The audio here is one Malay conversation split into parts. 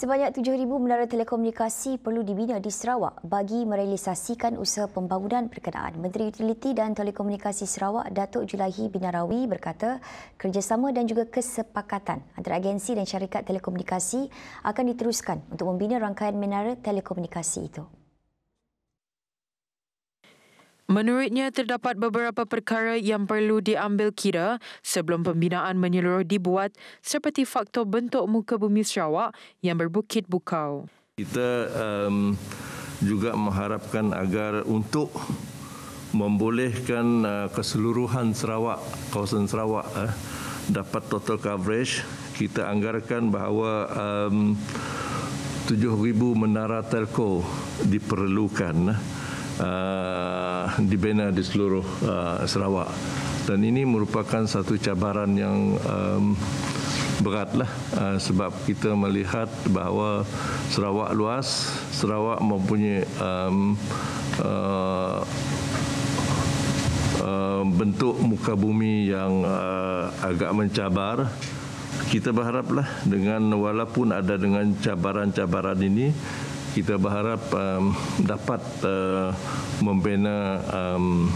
Sebanyak 7,000 menara telekomunikasi perlu dibina di Sarawak bagi merealisasikan usaha pembangunan berkenaan. Menteri Utiliti dan Telekomunikasi Sarawak, Datuk Julahi Binarawi berkata kerjasama dan juga kesepakatan antara agensi dan syarikat telekomunikasi akan diteruskan untuk membina rangkaian menara telekomunikasi itu. Menurutnya, terdapat beberapa perkara yang perlu diambil kira sebelum pembinaan menyeluruh dibuat seperti faktor bentuk muka bumi Sarawak yang berbukit bukau. Kita um, juga mengharapkan agar untuk membolehkan uh, keseluruhan Sarawak, kawasan Sarawak uh, dapat total coverage, kita anggarkan bahawa um, 7,000 menara telco diperlukan. Eh dibina di seluruh uh, Sarawak dan ini merupakan satu cabaran yang um, beratlah uh, sebab kita melihat bahawa Sarawak luas Sarawak mempunyai um, uh, uh bentuk muka bumi yang uh, agak mencabar kita berharaplah dengan walaupun ada dengan cabaran-cabaran ini kita berharap um, dapat uh, membina um,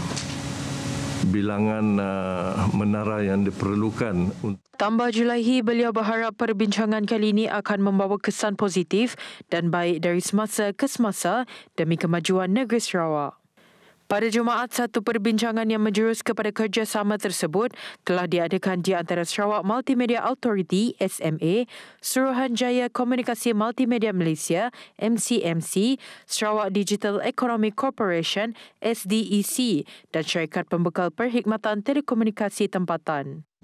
bilangan uh, menara yang diperlukan Tambah Julaihi, beliau berharap perbincangan kali ini akan membawa kesan positif dan baik dari semasa ke semasa demi kemajuan negeri Sarawak. Pada Jumaat, satu perbincangan yang menjurus kepada kerjasama tersebut telah diadakan di antara Sarawak Multimedia Authority, SMA, Suruhanjaya Komunikasi Multimedia Malaysia, MCMC, Sarawak Digital Economy Corporation, SDEC dan Syarikat Pembekal Perkhidmatan Telekomunikasi Tempatan.